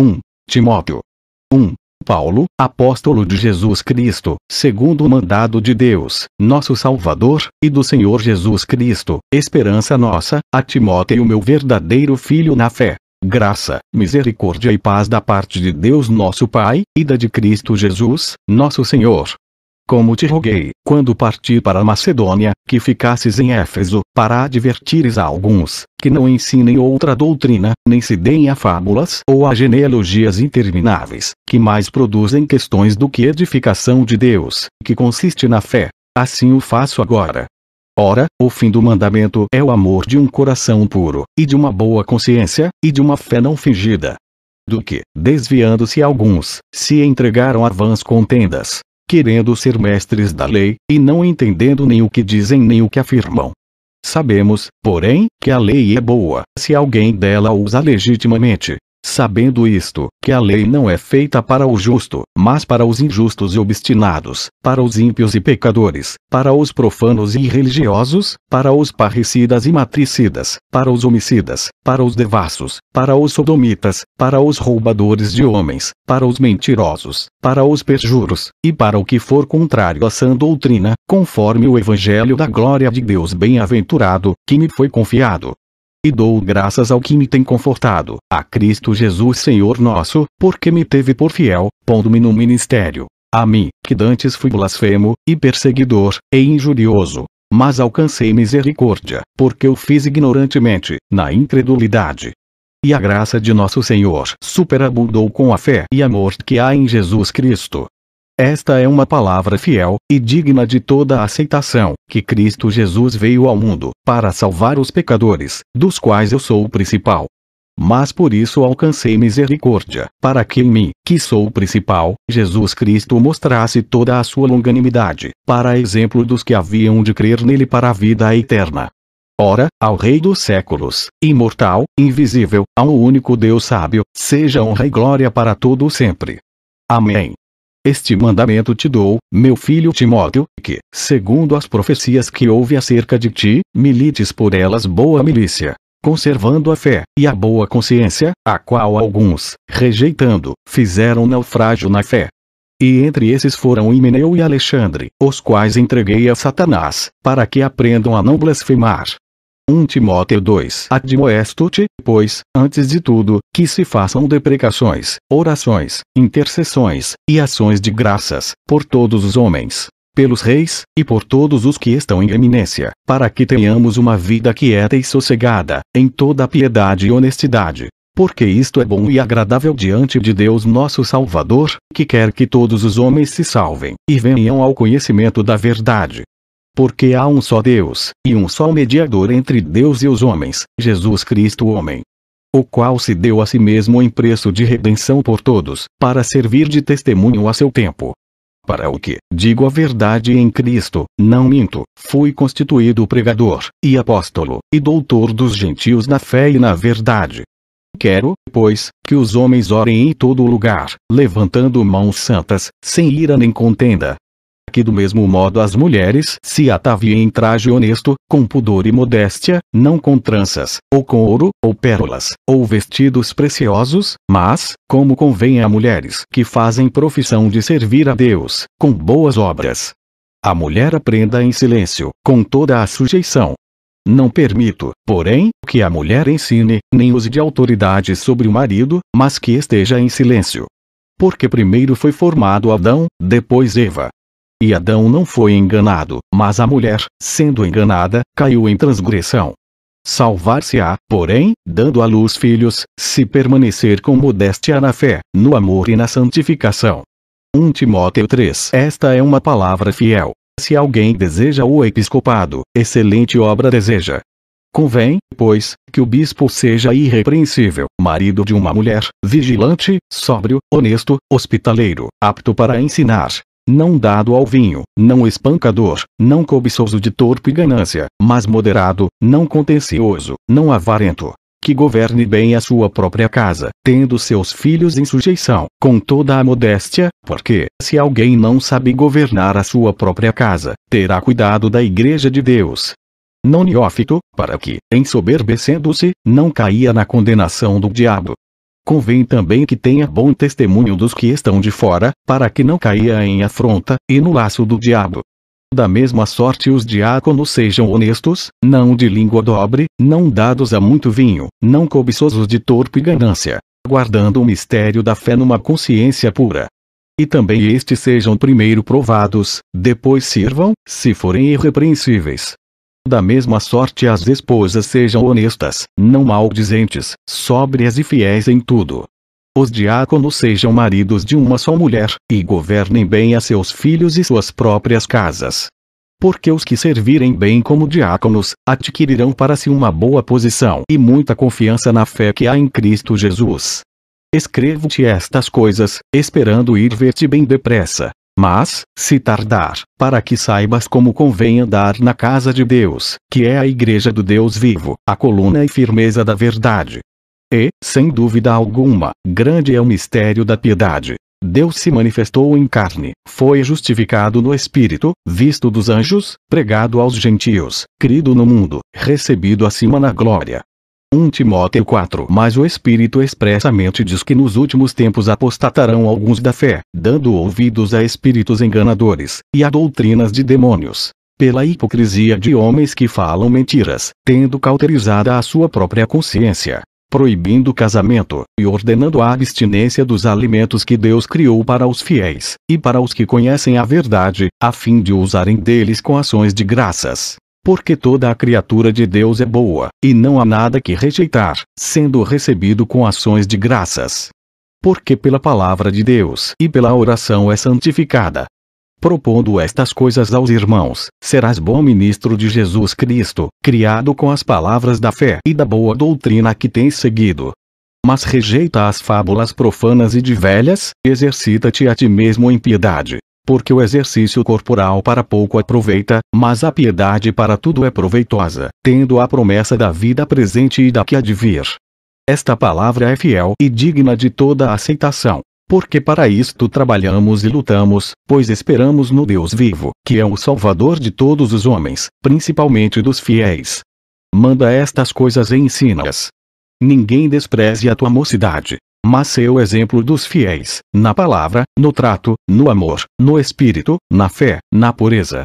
1. Timóteo. 1. Paulo, apóstolo de Jesus Cristo, segundo o mandado de Deus, nosso Salvador, e do Senhor Jesus Cristo, esperança nossa, a Timóteo, meu verdadeiro filho na fé. Graça, misericórdia e paz da parte de Deus nosso Pai, e da de Cristo Jesus, nosso Senhor como te roguei, quando parti para Macedônia, que ficasses em Éfeso, para advertires a alguns, que não ensinem outra doutrina, nem se deem a fábulas ou a genealogias intermináveis, que mais produzem questões do que edificação de Deus, que consiste na fé. Assim o faço agora. Ora, o fim do mandamento é o amor de um coração puro, e de uma boa consciência, e de uma fé não fingida. Do que, desviando-se alguns, se entregaram a vãs contendas, querendo ser mestres da lei, e não entendendo nem o que dizem nem o que afirmam. Sabemos, porém, que a lei é boa, se alguém dela usa legitimamente, Sabendo isto, que a lei não é feita para o justo, mas para os injustos e obstinados, para os ímpios e pecadores, para os profanos e irreligiosos, para os parricidas e matricidas, para os homicidas, para os devassos, para os sodomitas, para os roubadores de homens, para os mentirosos, para os perjuros, e para o que for contrário à sã doutrina, conforme o Evangelho da glória de Deus bem-aventurado, que me foi confiado e dou graças ao que me tem confortado, a Cristo Jesus Senhor nosso, porque me teve por fiel, pondo-me no ministério. A mim, que dantes fui blasfemo, e perseguidor, e injurioso, mas alcancei misericórdia, porque o fiz ignorantemente, na incredulidade. E a graça de nosso Senhor superabundou com a fé e amor que há em Jesus Cristo. Esta é uma palavra fiel, e digna de toda aceitação, que Cristo Jesus veio ao mundo, para salvar os pecadores, dos quais eu sou o principal. Mas por isso alcancei misericórdia, para que em mim, que sou o principal, Jesus Cristo mostrasse toda a sua longanimidade, para exemplo dos que haviam de crer nele para a vida eterna. Ora, ao Rei dos séculos, imortal, invisível, ao único Deus sábio, seja honra e glória para todo sempre. Amém. Este mandamento te dou, meu filho Timóteo, que, segundo as profecias que houve acerca de ti, milites por elas boa milícia, conservando a fé e a boa consciência, a qual alguns, rejeitando, fizeram naufrágio na fé. E entre esses foram Himeneu e Alexandre, os quais entreguei a Satanás, para que aprendam a não blasfemar, 1 Timóteo 2 Admoesto-te, pois, antes de tudo, que se façam deprecações, orações, intercessões, e ações de graças, por todos os homens, pelos reis, e por todos os que estão em eminência, para que tenhamos uma vida quieta e é sossegada, em toda piedade e honestidade. Porque isto é bom e agradável diante de Deus nosso Salvador, que quer que todos os homens se salvem e venham ao conhecimento da verdade. Porque há um só Deus, e um só mediador entre Deus e os homens, Jesus Cristo homem. O qual se deu a si mesmo em preço de redenção por todos, para servir de testemunho a seu tempo. Para o que, digo a verdade em Cristo, não minto, fui constituído pregador, e apóstolo, e doutor dos gentios na fé e na verdade. Quero, pois, que os homens orem em todo lugar, levantando mãos santas, sem ira nem contenda, que do mesmo modo as mulheres se ataviem em traje honesto, com pudor e modéstia, não com tranças, ou com ouro, ou pérolas, ou vestidos preciosos, mas, como convém a mulheres que fazem profissão de servir a Deus, com boas obras. A mulher aprenda em silêncio, com toda a sujeição, não permito, porém, que a mulher ensine, nem use de autoridade sobre o marido, mas que esteja em silêncio. Porque primeiro foi formado Adão, depois Eva, e Adão não foi enganado, mas a mulher, sendo enganada, caiu em transgressão. Salvar-se-á, porém, dando à luz filhos, se permanecer com modéstia na fé, no amor e na santificação. 1 Timóteo 3 Esta é uma palavra fiel. Se alguém deseja o episcopado, excelente obra deseja. Convém, pois, que o bispo seja irrepreensível, marido de uma mulher, vigilante, sóbrio, honesto, hospitaleiro, apto para ensinar, não dado ao vinho, não espancador, não cobiçoso de torpe e ganância, mas moderado, não contencioso, não avarento, que governe bem a sua própria casa, tendo seus filhos em sujeição, com toda a modéstia, porque, se alguém não sabe governar a sua própria casa, terá cuidado da Igreja de Deus. Não neófito, para que, ensoberbecendo-se, não caia na condenação do diabo. Convém também que tenha bom testemunho dos que estão de fora, para que não caia em afronta, e no laço do diabo. Da mesma sorte os diáconos sejam honestos, não de língua dobre, não dados a muito vinho, não cobiçosos de torpe ganância, guardando o mistério da fé numa consciência pura. E também estes sejam primeiro provados, depois sirvam, se forem irrepreensíveis, da mesma sorte as esposas sejam honestas, não maldizentes, sóbrias e fiéis em tudo. Os diáconos sejam maridos de uma só mulher, e governem bem a seus filhos e suas próprias casas. Porque os que servirem bem como diáconos, adquirirão para si uma boa posição e muita confiança na fé que há em Cristo Jesus. Escrevo-te estas coisas, esperando ir ver-te bem depressa, mas, se tardar, para que saibas como convém andar na casa de Deus, que é a igreja do Deus vivo, a coluna e firmeza da verdade. E, sem dúvida alguma, grande é o mistério da piedade. Deus se manifestou em carne, foi justificado no Espírito, visto dos anjos, pregado aos gentios, crido no mundo, recebido acima na glória, 1 Timóteo 4 Mas o Espírito expressamente diz que nos últimos tempos apostatarão alguns da fé, dando ouvidos a espíritos enganadores, e a doutrinas de demônios pela hipocrisia de homens que falam mentiras, tendo cauterizada a sua própria consciência, proibindo o casamento, e ordenando a abstinência dos alimentos que Deus criou para os fiéis, e para os que conhecem a verdade, a fim de usarem deles com ações de graças porque toda a criatura de Deus é boa, e não há nada que rejeitar, sendo recebido com ações de graças. Porque pela palavra de Deus e pela oração é santificada. Propondo estas coisas aos irmãos, serás bom ministro de Jesus Cristo, criado com as palavras da fé e da boa doutrina que tens seguido. Mas rejeita as fábulas profanas e de velhas, exercita-te a ti mesmo em piedade, porque o exercício corporal para pouco aproveita, mas a piedade para tudo é proveitosa, tendo a promessa da vida presente e da que há de vir. Esta palavra é fiel e digna de toda aceitação. Porque para isto trabalhamos e lutamos, pois esperamos no Deus vivo, que é o Salvador de todos os homens, principalmente dos fiéis. Manda estas coisas e ensina-as. Ninguém despreze a tua mocidade, mas seu exemplo dos fiéis, na palavra, no trato, no amor, no espírito, na fé, na pureza.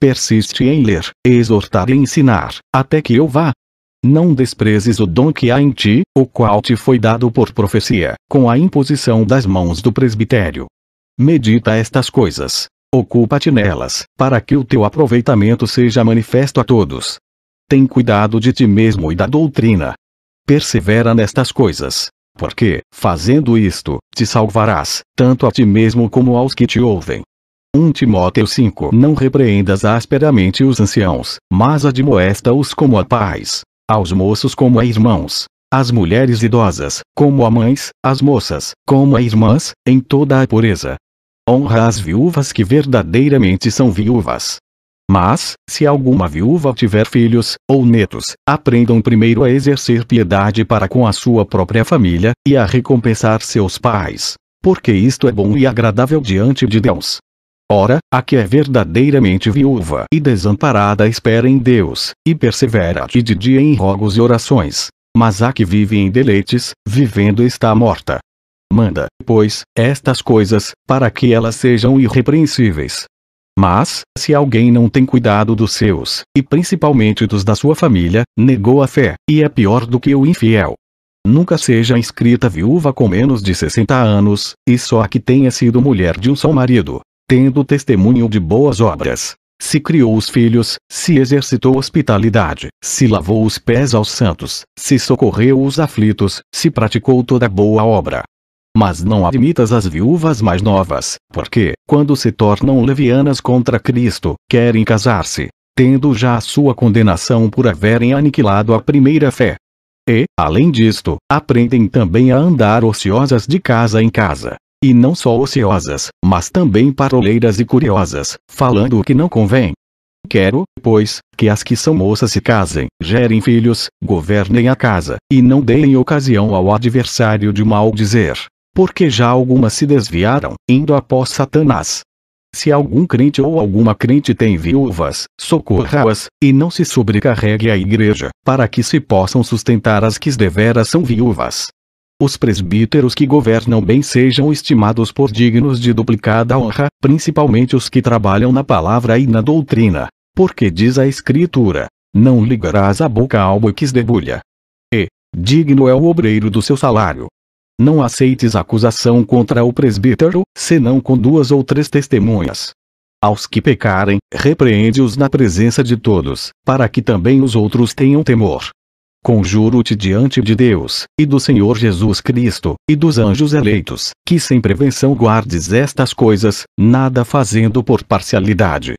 Persiste em ler, exortar e ensinar, até que eu vá. Não desprezes o dom que há em ti, o qual te foi dado por profecia, com a imposição das mãos do presbitério. Medita estas coisas. Ocupa-te nelas, para que o teu aproveitamento seja manifesto a todos. Tem cuidado de ti mesmo e da doutrina. Persevera nestas coisas, porque, fazendo isto, te salvarás, tanto a ti mesmo como aos que te ouvem. 1 Timóteo 5 Não repreendas asperamente os anciãos, mas admoesta-os como a pais, aos moços como a irmãos, às mulheres idosas, como a mães, às moças, como a irmãs, em toda a pureza. Honra as viúvas que verdadeiramente são viúvas, mas, se alguma viúva tiver filhos ou netos, aprendam primeiro a exercer piedade para com a sua própria família e a recompensar seus pais, porque isto é bom e agradável diante de Deus. Ora, a que é verdadeiramente viúva e desamparada espera em Deus, e persevera de dia em rogos e orações. Mas a que vive em deleites, vivendo está morta. Manda, pois, estas coisas, para que elas sejam irrepreensíveis, mas, se alguém não tem cuidado dos seus, e principalmente dos da sua família, negou a fé, e é pior do que o infiel. Nunca seja inscrita viúva com menos de 60 anos, e só a que tenha sido mulher de um só marido, tendo testemunho de boas obras. Se criou os filhos, se exercitou hospitalidade, se lavou os pés aos santos, se socorreu os aflitos, se praticou toda boa obra, mas não admitas as viúvas mais novas, porque, quando se tornam levianas contra Cristo, querem casar-se, tendo já a sua condenação por haverem aniquilado a primeira fé. E, além disto, aprendem também a andar ociosas de casa em casa. E não só ociosas, mas também paroleiras e curiosas, falando o que não convém. Quero, pois, que as que são moças se casem, gerem filhos, governem a casa, e não deem ocasião ao adversário de mal dizer, porque já algumas se desviaram, indo após Satanás. Se algum crente ou alguma crente tem viúvas, socorra-as, e não se sobrecarregue a igreja, para que se possam sustentar as que deveras são viúvas. Os presbíteros que governam bem sejam estimados por dignos de duplicada honra, principalmente os que trabalham na palavra e na doutrina. Porque diz a Escritura: Não ligarás a boca ao que esdebulha. E, digno é o obreiro do seu salário, não aceites acusação contra o presbítero, senão com duas ou três testemunhas. Aos que pecarem, repreende-os na presença de todos, para que também os outros tenham temor. Conjuro-te diante de Deus, e do Senhor Jesus Cristo, e dos anjos eleitos, que sem prevenção guardes estas coisas, nada fazendo por parcialidade.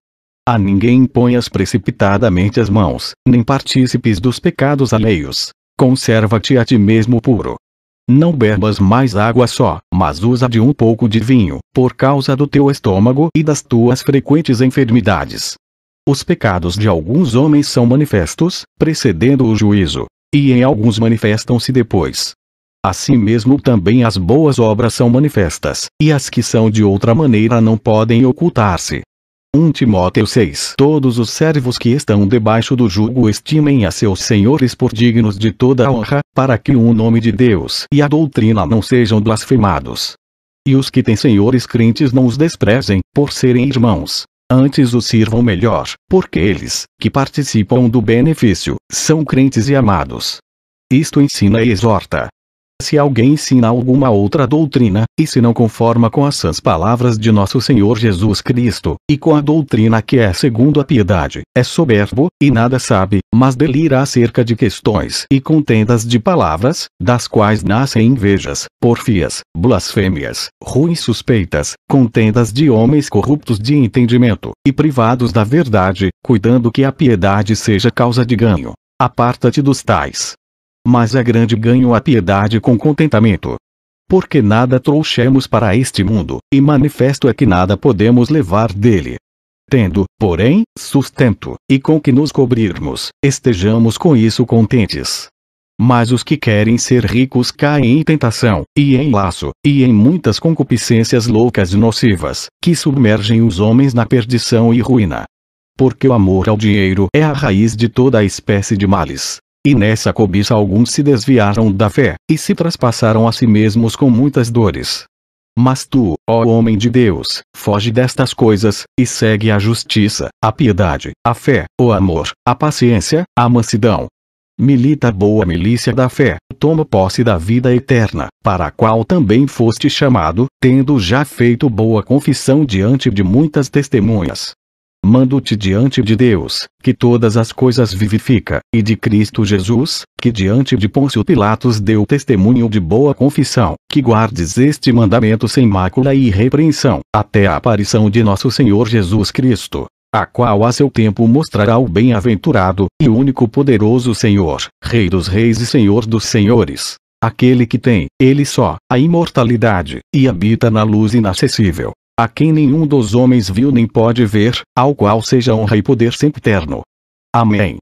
A ninguém ponhas precipitadamente as mãos, nem partícipes dos pecados alheios. Conserva-te a ti mesmo puro, não bebas mais água só, mas usa de um pouco de vinho, por causa do teu estômago e das tuas frequentes enfermidades. Os pecados de alguns homens são manifestos, precedendo o juízo, e em alguns manifestam-se depois. Assim mesmo também as boas obras são manifestas, e as que são de outra maneira não podem ocultar-se, 1 Timóteo 6 Todos os servos que estão debaixo do jugo estimem a seus senhores por dignos de toda honra, para que o nome de Deus e a doutrina não sejam blasfemados. E os que têm senhores crentes não os desprezem, por serem irmãos. Antes os sirvam melhor, porque eles, que participam do benefício, são crentes e amados. Isto ensina e exorta, se alguém ensina alguma outra doutrina, e se não conforma com as sãs palavras de nosso Senhor Jesus Cristo, e com a doutrina que é segundo a piedade, é soberbo, e nada sabe, mas delira acerca de questões e contendas de palavras, das quais nascem invejas, porfias, blasfêmias, ruins suspeitas, contendas de homens corruptos de entendimento, e privados da verdade, cuidando que a piedade seja causa de ganho. Aparta-te dos tais, mas é grande ganho a piedade com contentamento. Porque nada trouxemos para este mundo, e manifesto é que nada podemos levar dele. Tendo, porém, sustento, e com que nos cobrirmos, estejamos com isso contentes. Mas os que querem ser ricos caem em tentação, e em laço, e em muitas concupiscências loucas e nocivas, que submergem os homens na perdição e ruína. Porque o amor ao dinheiro é a raiz de toda a espécie de males, e nessa cobiça alguns se desviaram da fé, e se traspassaram a si mesmos com muitas dores. Mas tu, ó homem de Deus, foge destas coisas, e segue a justiça, a piedade, a fé, o amor, a paciência, a mansidão. Milita a boa milícia da fé, toma posse da vida eterna, para a qual também foste chamado, tendo já feito boa confissão diante de muitas testemunhas mando-te diante de Deus, que todas as coisas vivifica, e de Cristo Jesus, que diante de Pôncio Pilatos deu testemunho de boa confissão, que guardes este mandamento sem mácula e repreensão, até a aparição de nosso Senhor Jesus Cristo, a qual a seu tempo mostrará o bem-aventurado e único poderoso Senhor, Rei dos reis e Senhor dos senhores aquele que tem, ele só, a imortalidade, e habita na luz inacessível, a quem nenhum dos homens viu nem pode ver, ao qual seja honra e poder sempre eterno. Amém.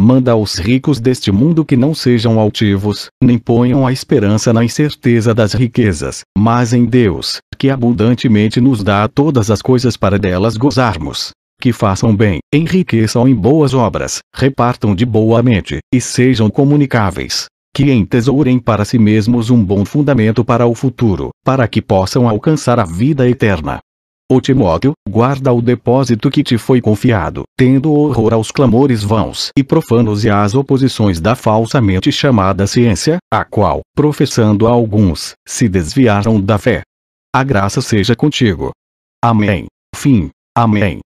Manda aos ricos deste mundo que não sejam altivos, nem ponham a esperança na incerteza das riquezas, mas em Deus, que abundantemente nos dá todas as coisas para delas gozarmos. Que façam bem, enriqueçam em boas obras, repartam de boa mente, e sejam comunicáveis, que entesourem para si mesmos um bom fundamento para o futuro, para que possam alcançar a vida eterna. O Timóteo, guarda o depósito que te foi confiado, tendo horror aos clamores vãos e profanos e às oposições da falsamente chamada ciência, a qual, professando a alguns, se desviaram da fé. A graça seja contigo. Amém. Fim. Amém.